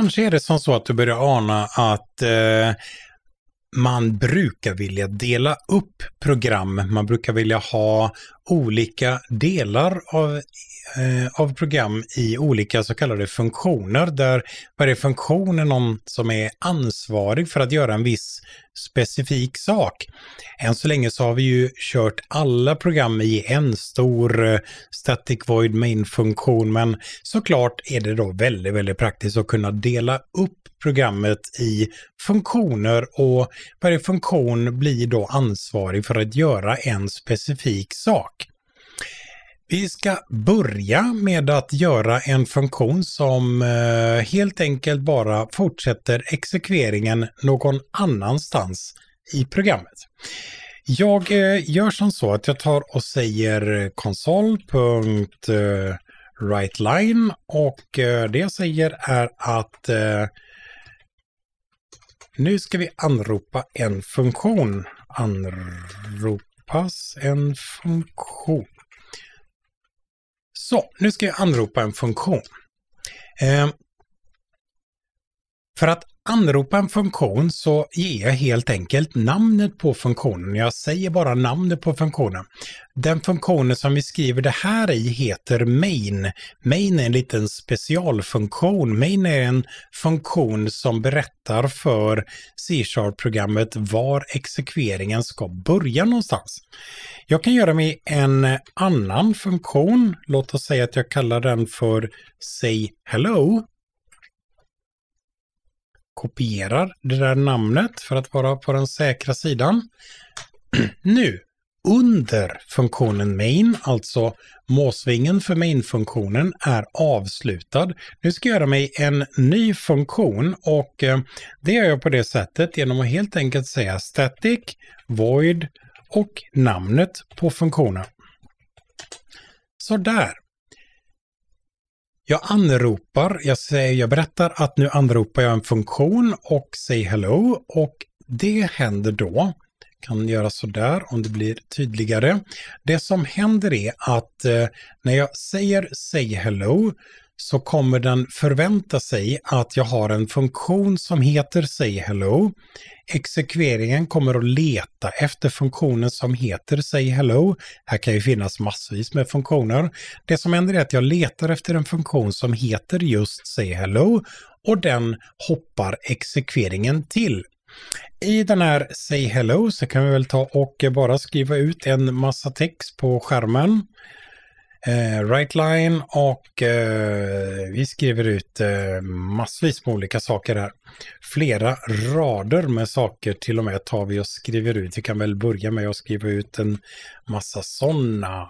kanske är det som så att du börjar ana att eh, man brukar vilja dela upp program. Man brukar vilja ha olika delar av Eh, av program i olika så kallade funktioner där varje funktion är någon som är ansvarig för att göra en viss specifik sak. Än så länge så har vi ju kört alla program i en stor eh, static void main-funktion men såklart är det då väldigt, väldigt praktiskt att kunna dela upp programmet i funktioner och varje funktion blir då ansvarig för att göra en specifik sak. Vi ska börja med att göra en funktion som eh, helt enkelt bara fortsätter exekveringen någon annanstans i programmet. Jag eh, gör som så att jag tar och säger konsol.writeline eh, och det jag säger är att nu ska vi anropa en funktion. Anropas en funktion. Så, nu ska jag anropa en funktion. Eh, för att anropa en funktion så ger jag helt enkelt namnet på funktionen. Jag säger bara namnet på funktionen. Den funktionen som vi skriver det här i heter main. Main är en liten specialfunktion. Main är en funktion som berättar för C-sharp-programmet var exekveringen ska börja någonstans. Jag kan göra med en annan funktion. Låt oss säga att jag kallar den för say hello kopierar det där namnet för att vara på den säkra sidan. nu, under funktionen main, alltså måsvingen för main-funktionen, är avslutad. Nu ska jag göra mig en ny funktion och eh, det gör jag på det sättet genom att helt enkelt säga static, void och namnet på funktionen. Så där. Jag anropar, jag, säger, jag berättar att nu anropar jag en funktion och säger hello och det händer då. Jag kan göra sådär om det blir tydligare. Det som händer är att eh, när jag säger say hello så kommer den förvänta sig att jag har en funktion som heter say hello. Exekveringen kommer att leta efter funktionen som heter say hello. Här kan ju finnas massvis med funktioner. Det som händer är att jag letar efter en funktion som heter just say hello och den hoppar exekveringen till. I den här say hello så kan vi väl ta och bara skriva ut en massa text på skärmen eh, Rightline och eh, vi skriver ut eh, massvis med olika saker här. Flera rader med saker till och med tar vi och skriver ut. Vi kan väl börja med att skriva ut en massa sådana,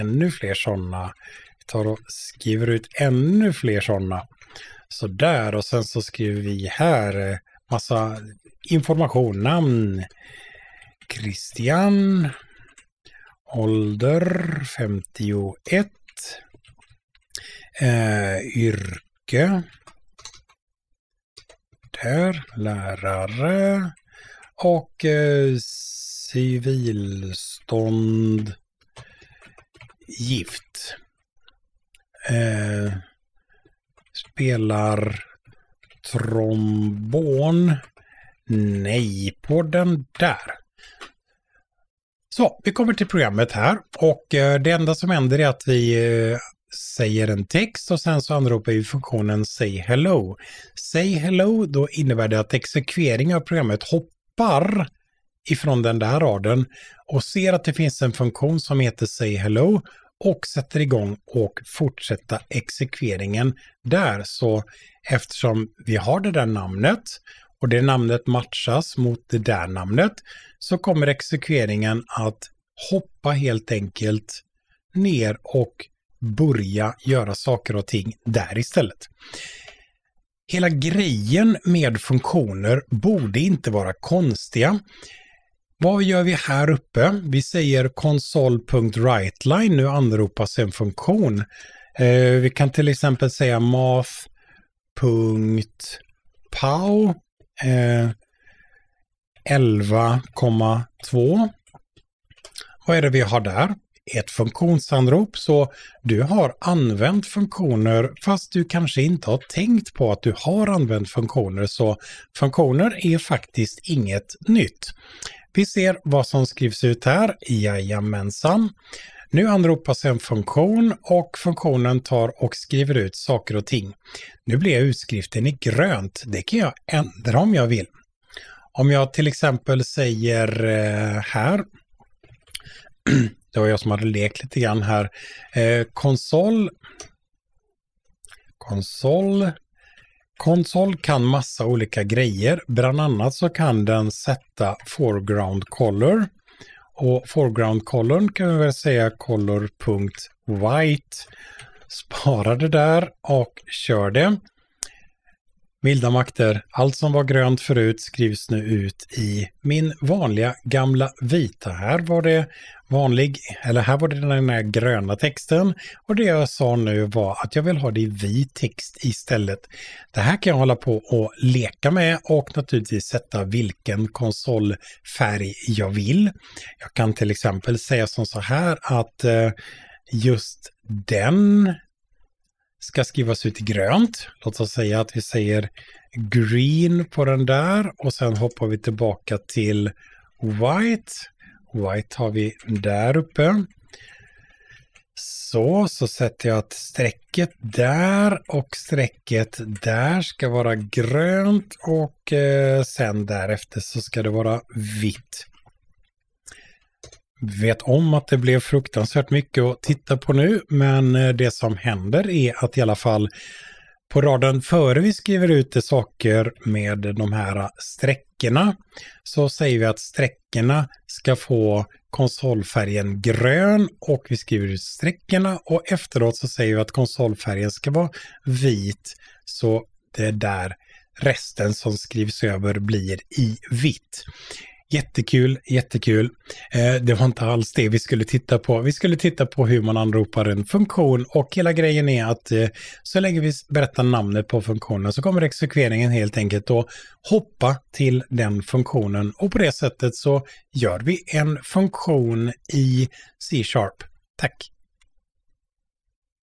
ännu fler sådana. Vi tar och skriver ut ännu fler sådana. Så där och sen så skriver vi här eh, massa information, namn, Christian, Ålder 51. Eh, yrke. Där, lärare. Och eh, civilstånd. Gift. Eh, spelar trombon. Nej på den där. Så, vi kommer till programmet här och eh, det enda som händer är att vi eh, säger en text och sen så anropar vi funktionen Say Hello. Say Hello, då innebär det att exekveringen av programmet hoppar ifrån den där raden och ser att det finns en funktion som heter Say Hello och sätter igång och fortsätta exekveringen där. Så eftersom vi har det där namnet och det namnet matchas mot det där namnet så kommer exekveringen att hoppa helt enkelt ner och börja göra saker och ting där istället. Hela grejen med funktioner borde inte vara konstiga. Vad gör vi här uppe? Vi säger console.writeline, nu anropas en funktion. Eh, vi kan till exempel säga math.pow eh, 11,2. Vad är det vi har där? Ett funktionsanrop, så du har använt funktioner fast du kanske inte har tänkt på att du har använt funktioner. Så funktioner är faktiskt inget nytt. Vi ser vad som skrivs ut här. Jajamensan. Nu anropas en funktion och funktionen tar och skriver ut saker och ting. Nu blir utskriften i grönt. Det kan jag ändra om jag vill. Om jag till exempel säger eh, här, det var jag som hade lekt lite grann här, eh, konsol, konsol, konsol kan massa olika grejer. Bland annat så kan den sätta foreground color. Och foreground colorn kan vi väl säga color.white. Spara det där och kör det. Milda makter, allt som var grönt förut skrivs nu ut i min vanliga gamla vita. Här var det vanlig, eller här var det den här gröna texten och det jag sa nu var att jag vill ha det i vit text istället. Det här kan jag hålla på och leka med och naturligtvis sätta vilken konsolfärg jag vill. Jag kan till exempel säga som så här att eh, just den ska skrivas ut i grönt. Låt oss säga att vi säger green på den där och sen hoppar vi tillbaka till white. White har vi där uppe. Så, så sätter jag att strecket där och strecket där ska vara grönt och eh, sen därefter så ska det vara vitt vet om att det blev fruktansvärt mycket att titta på nu, men eh, det som händer är att i alla fall på raden före vi skriver ut det saker med de här sträckorna så säger vi att sträckorna ska få konsolfärgen grön och vi skriver ut sträckorna och efteråt så säger vi att konsolfärgen ska vara vit så det är där resten som skrivs över blir i vitt. Jättekul, jättekul. Eh, det var inte alls det vi skulle titta på. Vi skulle titta på hur man anropar en funktion och hela grejen är att eh, så länge vi berättar namnet på funktionen så kommer exekveringen helt enkelt att hoppa till den funktionen och på det sättet så gör vi en funktion i C-sharp. Tack!